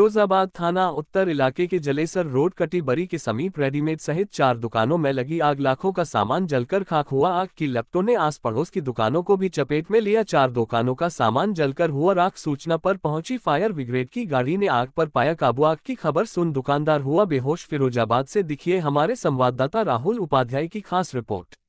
फिरोजाबाद थाना उत्तर इलाके के जलेसर रोड कटीबरी के समीप रेडीमेड सहित चार दुकानों में लगी आग लाखों का सामान जलकर खाक हुआ आग की लपटों ने आस पड़ोस की दुकानों को भी चपेट में लिया चार दुकानों का सामान जलकर हुआ राख सूचना पर पहुंची फायर ब्रिगेड की गाड़ी ने आग पर पाया काबू आग की खबर सुन दुकानदार हुआ बेहोश फिरोजाबाद ऐसी दिखिए हमारे संवाददाता राहुल उपाध्याय की खास रिपोर्ट